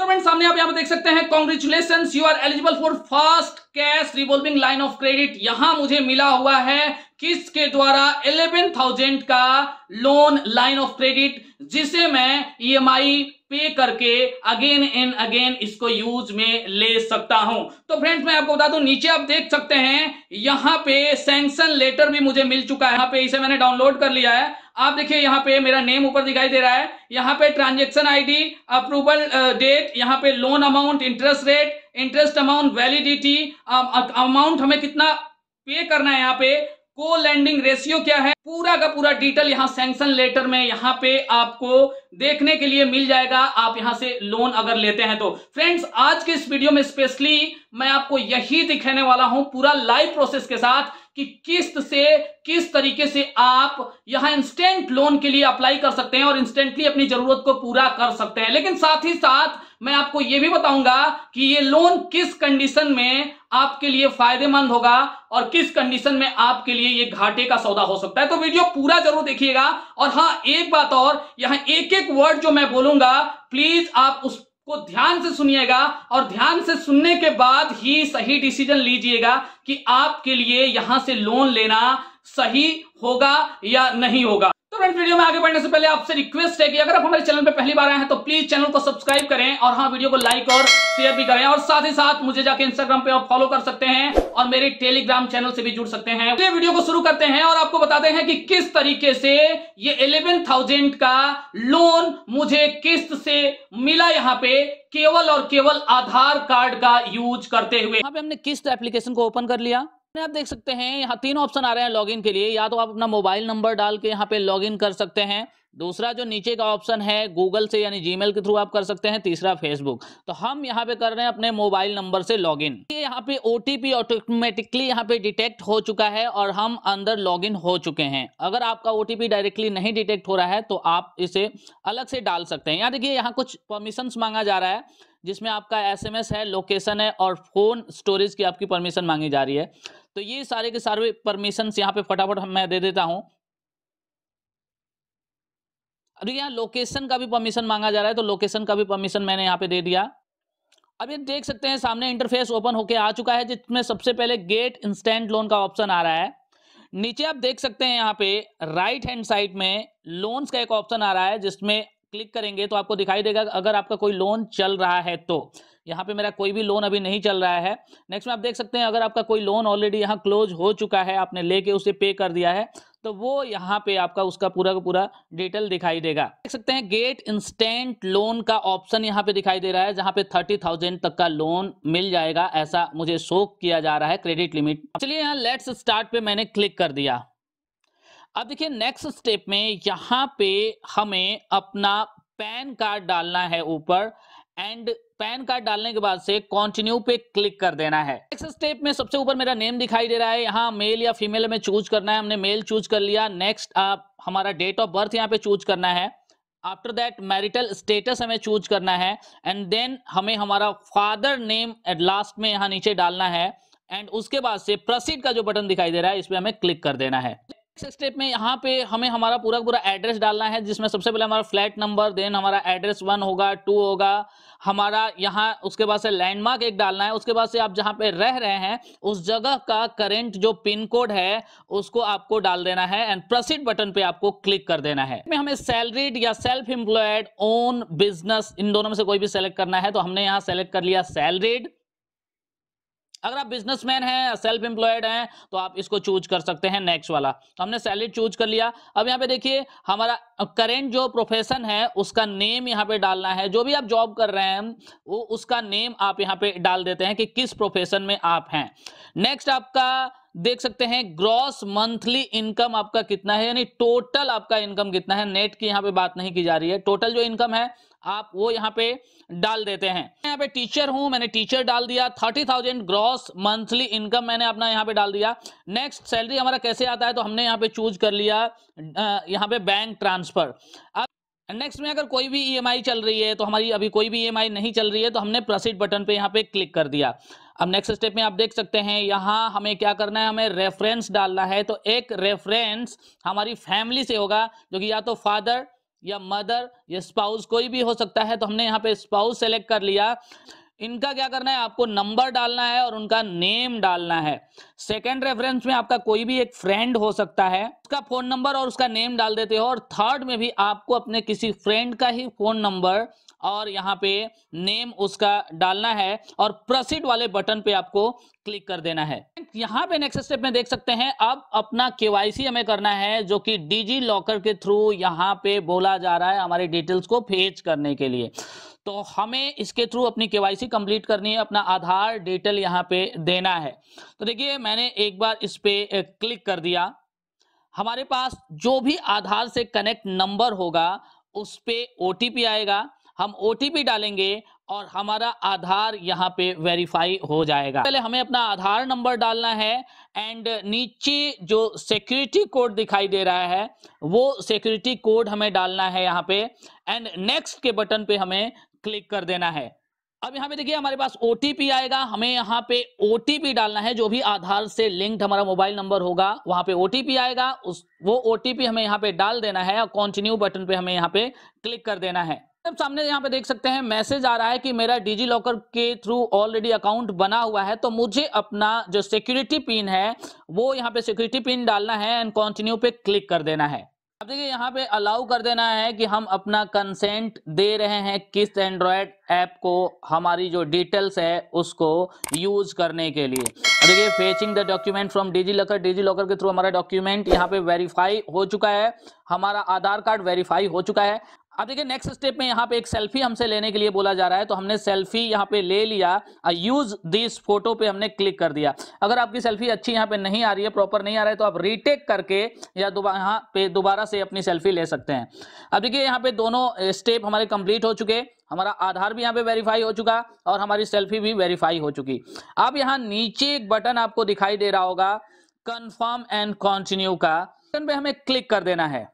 तो फ्रेंड सामने आप यहां पर देख सकते हैं congratulation you are eligible for first cash revolving line of credit यहां मुझे मिला हुआ है किसके द्वारा 11,000 का लोन लाइन ऑफ क्रेडिट जिसे मैं आई e पे करके अगेन एंड अगेन इसको यूज में ले सकता हूं तो फ्रेंड्स मैं आपको बता दूं नीचे आप देख सकते हैं यहां पे सैंक्शन लेटर भी मुझे मिल चुका है यहां पे इसे मैंने डाउनलोड कर लिया है आप देखिए यहाँ पे मेरा नेम ऊपर दिखाई दे रहा है यहाँ पे ट्रांजेक्शन आईडी अप्रूवल डेट यहाँ पे loan amount interest rate interest amount validity amount हमें कितना पे करना है यहाँ पे को लैंडिंग रेशियो क्या है पूरा का पूरा डिटेल यहाँ सैंक्शन लेटर में यहाँ पे आपको देखने के लिए मिल जाएगा आप यहाँ से लोन अगर लेते हैं तो फ्रेंड्स आज के इस वीडियो में स्पेशली मैं आपको यही दिखाने वाला हूं पूरा लाइव प्रोसेस के साथ कि किस्त से किस तरीके से आप यहां इंस्टेंट लोन के लिए अप्लाई कर सकते हैं और इंस्टेंटली अपनी जरूरत को पूरा कर सकते हैं लेकिन साथ ही साथ मैं आपको यह भी बताऊंगा कि ये लोन किस कंडीशन में आपके लिए फायदेमंद होगा और किस कंडीशन में आपके लिए ये घाटे का सौदा हो सकता है तो वीडियो पूरा जरूर देखिएगा और हाँ एक बात और यहां एक एक वर्ड जो मैं बोलूंगा प्लीज आप उस को ध्यान से सुनिएगा और ध्यान से सुनने के बाद ही सही डिसीजन लीजिएगा कि आपके लिए यहां से लोन लेना सही होगा या नहीं होगा तो फ्रेंड वीडियो में आगे बढ़ने से पहले आपसे रिक्वेस्ट है कि अगर आप हमारे चैनल पर पहली बार आए हैं तो प्लीज चैनल को सब्सक्राइब करें और हाँ वीडियो को लाइक और शेयर भी करें और साथ ही साथ मुझे जाके इंस्टाग्राम पे आप फॉलो कर सकते हैं और मेरे टेलीग्राम चैनल से भी जुड़ सकते हैं तो वीडियो को शुरू करते हैं और आपको बताते हैं कि किस तरीके से ये इलेवन थाउजेंड का लोन मुझे किस्त से मिला यहाँ पे केवल और केवल आधार कार्ड का यूज करते हुए यहाँ पे हमने किस्त एप्लीकेशन को ओपन कर लिया आप देख सकते हैं यहाँ तीन ऑप्शन आ रहे हैं लॉगिन के लिए या तो आप अपना मोबाइल नंबर डाल के यहाँ पे लॉगिन कर सकते हैं दूसरा जो नीचे का ऑप्शन है गूगल से यानी जीमेल के थ्रू आप कर सकते हैं तीसरा फेसबुक तो हम यहाँ पे कर रहे हैं अपने मोबाइल नंबर से लॉग इन ये यहाँ पे ओ ऑटोमेटिकली यहाँ पे डिटेक्ट हो चुका है और हम अंदर लॉग इन हो चुके हैं अगर आपका ओ डायरेक्टली नहीं डिटेक्ट हो रहा है तो आप इसे अलग से डाल सकते हैं यहाँ देखिए यहाँ कुछ परमिशन मांगा जा रहा है जिसमें आपका एस है लोकेशन है और फोन स्टोरेज की आपकी परमिशन मांगी जा रही है तो ये सारे के सारे परमिशन यहाँ पे फटाफट मैं दे देता हूँ अरे यहाँ लोकेशन का भी परमिशन मांगा जा रहा है तो लोकेशन का भी परमिशन मैंने यहाँ पे दे दिया अब ये देख सकते हैं सामने इंटरफेस ओपन होके आ चुका है जिसमें सबसे पहले गेट इंस्टेंट लोन का ऑप्शन आ रहा है नीचे आप देख सकते हैं यहाँ पे राइट हैंड साइड में लोन्स का एक ऑप्शन आ रहा है जिसमें क्लिक करेंगे तो आपको दिखाई देगा अगर आपका कोई लोन चल रहा है तो यहाँ पे मेरा कोई भी लोन अभी नहीं चल रहा है नेक्स्ट में आप देख सकते हैं अगर आपका कोई लोन ऑलरेडी यहाँ क्लोज हो चुका है आपने लेके उसे पे कर दिया है तो वो यहाँ पे आपका उसका पूरा का पूरा डिटेल दिखाई देगा देख सकते हैं गेट इंस्टेंट लोन का ऑप्शन यहाँ पे दिखाई दे रहा है जहाँ पे थर्टी थाउजेंड तक का लोन मिल जाएगा ऐसा मुझे शो किया जा रहा है क्रेडिट लिमिट चलिए यहाँ लेट्स स्टार्ट पे मैंने क्लिक कर दिया अब देखिए नेक्स्ट स्टेप में यहाँ पे हमें अपना पैन कार्ड डालना है ऊपर एंड पैन कार्ड डालने के बाद से कंटिन्यू पे क्लिक कर देना है नेक्स्ट स्टेप में सबसे ऊपर मेरा नेम दिखाई दे रहा है यहाँ मेल या फीमेल में चूज करना है हमने मेल चूज कर लिया नेक्स्ट आप हमारा डेट ऑफ बर्थ यहाँ पे चूज करना है आफ्टर दैट मैरिटल स्टेटस हमें चूज करना है एंड देन हमें हमारा फादर नेम एट लास्ट में यहाँ नीचे डालना है एंड उसके बाद से प्रोसीड का जो बटन दिखाई दे रहा है इसमें हमें क्लिक कर देना है नेक्स्ट स्टेप में यहाँ पे हमें हमारा पूरा पूरा एड्रेस डालना है जिसमें सबसे पहले हमारा फ्लैट नंबर देन हमारा एड्रेस वन होगा टू होगा हमारा यहाँ उसके बाद से लैंडमार्क एक डालना है उसके बाद से आप जहाँ पे रह रहे हैं उस जगह का करंट जो पिन कोड है उसको आपको डाल देना है एंड प्रसिड बटन पे आपको क्लिक कर देना है में हमें सैलरीड या सेल्फ एम्प्लॉयड ओन बिजनेस इन दोनों में से कोई भी सेलेक्ट करना है तो हमने यहाँ सेलेक्ट कर लिया सैलरीड अगर आप बिजनेसमैन हैं सेल्फ एम्प्लॉयड हैं तो आप इसको चूज कर सकते हैं नेक्स्ट वाला तो हमने सैलरी चूज कर लिया अब यहाँ पे देखिए हमारा करेंट जो प्रोफेशन है उसका नेम यहाँ पे डालना है जो भी आप जॉब कर रहे हैं वो उसका नेम आप यहाँ पे डाल देते हैं कि किस प्रोफेशन में आप हैं नेक्स्ट आपका देख सकते हैं ग्रॉस मंथली इनकम आपका कितना है यानी टोटल आपका इनकम कितना है नेट की यहाँ पे बात नहीं की जा रही है टोटल जो इनकम है आप वो यहाँ पे डाल देते हैं यहाँ पे टीचर हूं मैंने टीचर डाल दिया thirty thousand gross monthly income मैंने अपना यहाँ पे डाल दिया नेक्स्ट सैलरी हमारा कैसे आता है तो हमने यहाँ पे चूज कर लिया यहाँ पे बैंक ट्रांसफर अब नेक्स्ट में अगर कोई भी ई e चल रही है तो हमारी अभी कोई भी ई e नहीं चल रही है तो हमने प्रोसीड बटन पे यहाँ पे क्लिक कर दिया अब नेक्स्ट स्टेप में आप देख सकते हैं यहाँ हमें क्या करना है हमें रेफरेंस डालना है तो एक रेफरेंस हमारी फैमिली से होगा जो कि या तो फादर या मदर या स्पाउस कोई भी हो सकता है तो हमने यहाँ पे स्पाउस सेलेक्ट कर लिया इनका क्या करना है आपको नंबर डालना है और उनका नेम डालना है सेकेंड रेफरेंस में आपका कोई भी एक फ्रेंड हो सकता है उसका फोन नंबर और उसका नेम डाल देते हो और थर्ड में भी आपको अपने किसी फ्रेंड का ही फोन नंबर और यहाँ पे नेम उसका डालना है और प्रसिड वाले बटन पे आपको क्लिक कर देना है यहाँ पे नेक्स्ट स्टेप में देख सकते हैं अब अपना केवाईसी हमें करना है जो कि डिजी लॉकर के थ्रू यहाँ पे बोला जा रहा है हमारे डिटेल्स को फेच करने के लिए तो हमें इसके थ्रू अपनी केवाईसी कंप्लीट करनी है अपना आधार डिटेल यहाँ पे देना है तो देखिए मैंने एक बार इस पर क्लिक कर दिया हमारे पास जो भी आधार से कनेक्ट नंबर होगा उस पर ओ आएगा हम ओ डालेंगे और हमारा आधार यहाँ पे वेरीफाई हो जाएगा पहले हमें अपना आधार नंबर डालना है एंड नीचे जो सिक्योरिटी कोड दिखाई दे रहा है वो सिक्योरिटी कोड हमें डालना है यहाँ पे एंड नेक्स्ट के बटन पे हमें क्लिक कर देना है अब यहाँ पे देखिए हमारे पास ओ आएगा हमें यहाँ पे ओ डालना है जो भी आधार से लिंक्ड हमारा मोबाइल नंबर होगा वहां पे ओ आएगा उस वो ओ हमें यहाँ पे डाल देना है और कॉन्टिन्यू बटन पे हमें यहाँ पे क्लिक कर देना है आप सामने यहाँ पे देख सकते हैं मैसेज आ रहा है कि मेरा डिजी लॉकर के थ्रू ऑलरेडी अकाउंट बना हुआ है तो मुझे अपना जो सिक्योरिटी पिन है वो यहाँ पे सिक्योरिटी पिन डालना है एंड कंटिन्यू पे क्लिक कर देना है अब देखिए यहाँ पे अलाउ कर देना है कि हम अपना कंसेंट दे रहे हैं किस एंड्रॉयड ऐप को हमारी जो डिटेल्स है उसको यूज करने के लिए देखिए fetching the document from DigiLocker DigiLocker के थ्रू हमारा डॉक्यूमेंट यहाँ पे वेरीफाई हो चुका है हमारा आधार कार्ड वेरीफाई हो चुका है अब देखिए नेक्स्ट स्टेप में यहाँ पे एक सेल्फी हमसे लेने के लिए बोला जा रहा है तो हमने सेल्फी यहाँ पे ले लिया यूज दिस फोटो पे हमने क्लिक कर दिया अगर आपकी सेल्फी अच्छी यहाँ पे नहीं आ रही है प्रॉपर नहीं आ रहा है तो आप रीटेक करके या दोबारा यहाँ पे दोबारा से अपनी सेल्फी ले सकते हैं अब देखिए यहाँ पे दोनों स्टेप हमारे कंप्लीट हो चुके हमारा आधार भी यहाँ पे वेरीफाई हो चुका और हमारी सेल्फी भी वेरीफाई हो चुकी अब यहाँ नीचे एक बटन आपको दिखाई दे रहा होगा कन्फर्म एंड कॉन्टिन्यू का बटन पे हमें क्लिक कर देना है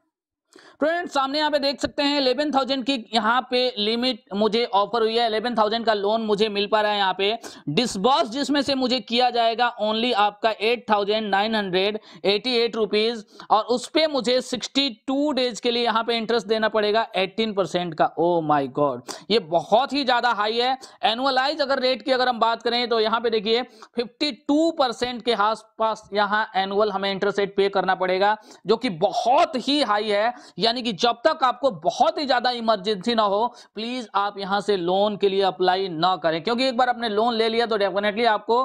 फ्रेंड्स सामने यहाँ पे देख सकते हैं इलेवन थाउजेंड की यहाँ पे लिमिट मुझे ऑफर हुई है इलेवन थाउजेंड का लोन मुझे मिल पा रहा है यहाँ पे डिसबॉस जिसमें से मुझे किया जाएगा ओनली आपका एट रुपीज और उस पर मुझे टू डेज के लिए यहाँ पे इंटरेस्ट देना पड़ेगा परसेंट का ओ माई गॉड ये बहुत ही ज़्यादा हाई है एनुअलाइज अगर रेट की अगर हम बात करें तो यहाँ पे देखिए परसेंट के आसपास यहाँ एनुअल हमें इंटरेस्ट रेट पे करना पड़ेगा जो कि बहुत ही हाई है यानी कि जब तक आपको बहुत ही ज्यादा इमरजेंसी ना हो प्लीज आप यहां से लोन के लिए अप्लाई ना करें क्योंकि एक बार आपने लोन ले लिया तो डेफिनेटली आपको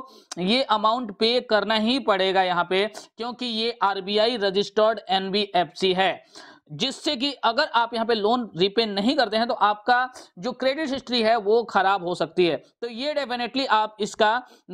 ये अमाउंट पे करना ही पड़ेगा यहाँ पे क्योंकि ये आरबीआई रजिस्टर्ड एनबीएफसी है जिससे कि अगर आप यहाँ पे लोन रिपे नहीं करते हैं तो आपका जो क्रेडिट हिस्ट्री है वो खराब हो सकती है तो ये डेफिनेटली आप इसका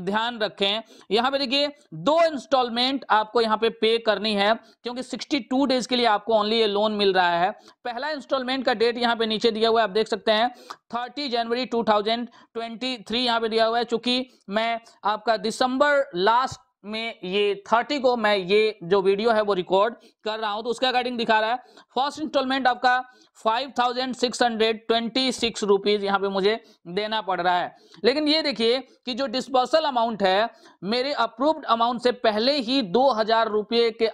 ध्यान रखें यहाँ पे देखिए दो इंस्टॉलमेंट आपको यहाँ पे पे करनी है क्योंकि 62 डेज के लिए आपको ओनली ये लोन मिल रहा है पहला इंस्टॉलमेंट का डेट यहाँ पे नीचे दिया हुआ है आप देख सकते हैं थर्टी जनवरी टू थाउजेंड पे दिया हुआ है चूंकि मैं आपका दिसंबर लास्ट में ये थर्टी को मैं ये जो वीडियो है वो रिकॉर्ड कर रहा हूं तो उसके अकॉर्डिंग दिखा रहा है फर्स्ट इंस्टॉलमेंट आपका five thousand six hundred twenty six rupees यहाँ पे मुझे देना पड़ रहा है लेकिन ये देखिए कि जो डिस्पर्सल अमाउंट है मेरे अप्रूव्ड अमाउंट से पहले ही दो हजार रुपये के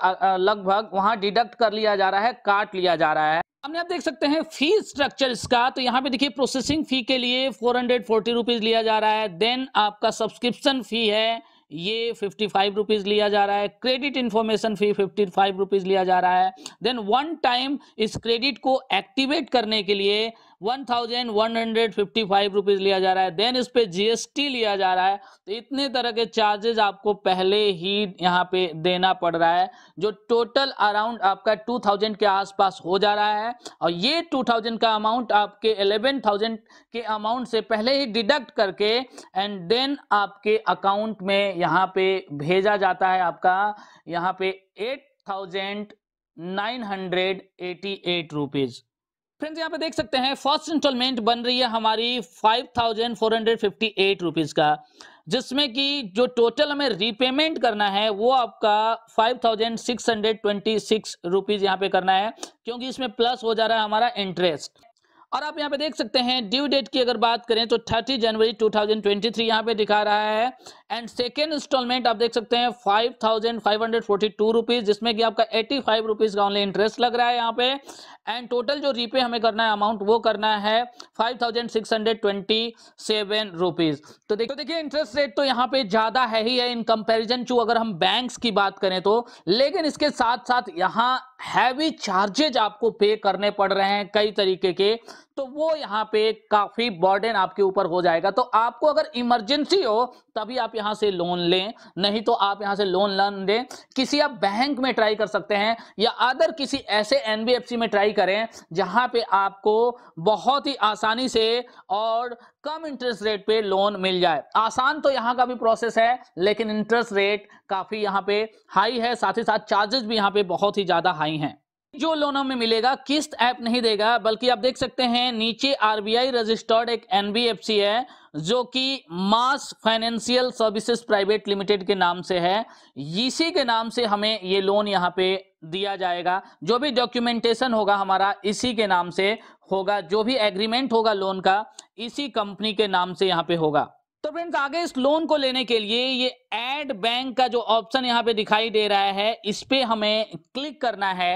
लगभग वहां डिडक्ट कर लिया जा रहा है काट लिया जा रहा है हमने आप देख सकते हैं फी स्ट्रक्चर इसका तो यहाँ पे देखिए प्रोसेसिंग फी के लिए फोर हंड्रेड फोर्टी रुपीज लिया जा रहा है देन आपका सब्सक्रिप्शन फी है ये फिफ्टी फाइव रुपीज़ लिया जा रहा है credit information fee fifty five rupees लिया जा रहा है देन वन टाइम इस क्रेडिट को एक्टिवेट करने के लिए 1155 rupees one hundred fifty five rupees लिया जा रहा है देन इस पे जीएसटी लिया जा रहा है तो इतने तरह के चार्जेज आपको पहले ही यहाँ पे देना पड़ रहा है जो टोटल अराउंड आपका टू थाउजेंड के आसपास हो जा रहा है और ये टू थाउजेंड का अमाउंट आपके 11000 थाउजेंड के अमाउंट से पहले ही डिडक्ट करके एंड देन आपके अकाउंट में यहाँ पे भेजा जाता है आपका यहाँ पे eight thousand nine hundred eighty eight friends यहाँ पे देख सकते हैं फर्स्ट इंस्टॉलमेंट बन रही है हमारी five thousand four hundred fifty eight rupees का जिसमें कि जो टोटल हमें रीपेमेंट करना है वो आपका five thousand six hundred twenty six rupees यहाँ पे करना है क्योंकि इसमें प्लस हो जा रहा है हमारा इंटरेस्ट और आप यहाँ पे देख सकते हैं ड्यू डेट की अगर बात करें तो 30 जनवरी 2023 यहाँ पे दिखा रहा है एंड सेकेंड इंस्टॉलमेंट आप देख सकते हैं five thousand five hundred forty two rupees जिसमें कि आपका एटी फाइव रुपीज का ऑनली इंटरेस्ट लग रहा है यहाँ पे एंड टोटल जो रीपे हमें करना है अमाउंट वो करना है five thousand six hundred twenty seven rupees तो देखो देखिए इंटरेस्ट तो रेट तो यहाँ पे ज्यादा है ही है इन कंपेरिजन टू अगर हम बैंक की बात करें तो लेकिन इसके साथ साथ यहाँ हैवी चार्जेज आपको पे करने पड़ रहे हैं कई तरीके के तो वो यहाँ पे काफी बर्डन आपके ऊपर हो जाएगा तो आपको अगर इमरजेंसी हो तभी आप यहाँ से लोन लें नहीं तो आप यहाँ से लोन लन दें किसी आप बैंक में ट्राई कर सकते हैं या अदर किसी ऐसे एनबीएफसी में ट्राई करें जहां पे आपको बहुत ही आसानी से और कम इंटरेस्ट रेट पे लोन मिल जाए आसान तो यहाँ का भी प्रोसेस है लेकिन इंटरेस्ट रेट काफी यहाँ पे हाई है साथ ही साथ चार्जेस भी यहाँ पे बहुत ही ज्यादा हाई हैं जो लोन हमें मिलेगा किस्त ऐप नहीं देगा बल्कि आप देख सकते हैं नीचे आरबीआई रजिस्टर्ड एक एनबीएफसी है जो कि MAS financial services private limited के नाम से है इसी के नाम से हमें ये लोन यहाँ पे दिया जाएगा जो भी डॉक्यूमेंटेशन होगा हमारा इसी के नाम से होगा जो भी एग्रीमेंट होगा लोन का इसी कंपनी के नाम से यहाँ पे होगा तो फ्रेंड्स आगे इस लोन को लेने के लिए ये एड बैंक का जो ऑप्शन यहाँ पे दिखाई दे रहा है इस पे हमें क्लिक करना है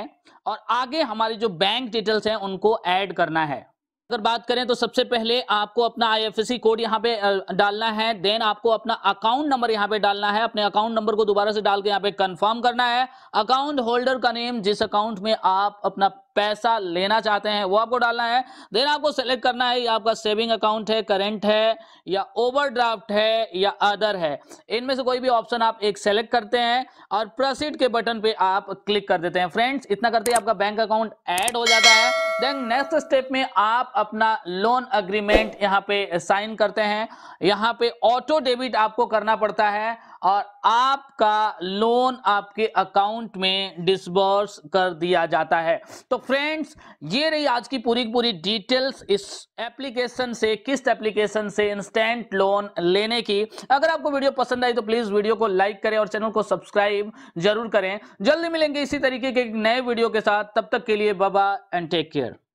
और आगे हमारे जो बैंक डिटेल्स हैं उनको ऐड करना है अगर बात करें तो सबसे पहले आपको अपना आईएफएससी कोड यहाँ पे डालना है देन आपको अपना अकाउंट नंबर यहाँ पे डालना है अपने अकाउंट नंबर को दोबारा से डाल के यहाँ पे कंफर्म करना है अकाउंट होल्डर का नेम जिस अकाउंट में आप अपना पैसा लेना चाहते हैं वो आपको डालना है देन आपको सेलेक्ट करना है आपका सेविंग अकाउंट है करेंट है या ओवरड्राफ्ट है या अदर है इनमें से कोई भी ऑप्शन आप एक सेलेक्ट करते हैं और प्रोसीड के बटन पे आप क्लिक कर देते हैं फ्रेंड्स इतना करते ही आपका बैंक अकाउंट ऐड हो जाता है देन नेक्स्ट स्टेप में आप अपना लोन अग्रीमेंट यहाँ पे साइन करते हैं यहाँ पे ऑटो डेबिट आपको करना पड़ता है और आपका लोन आपके अकाउंट में डिसबर्स कर दिया जाता है तो फ्रेंड्स ये रही आज की पूरी पूरी डिटेल्स इस एप्लीकेशन से किस एप्लीकेशन से इंस्टेंट लोन लेने की अगर आपको वीडियो पसंद आई तो प्लीज वीडियो को लाइक करें और चैनल को सब्सक्राइब जरूर करें जल्दी मिलेंगे इसी तरीके के नए वीडियो के साथ तब तक के लिए बाबा एंड टेक केयर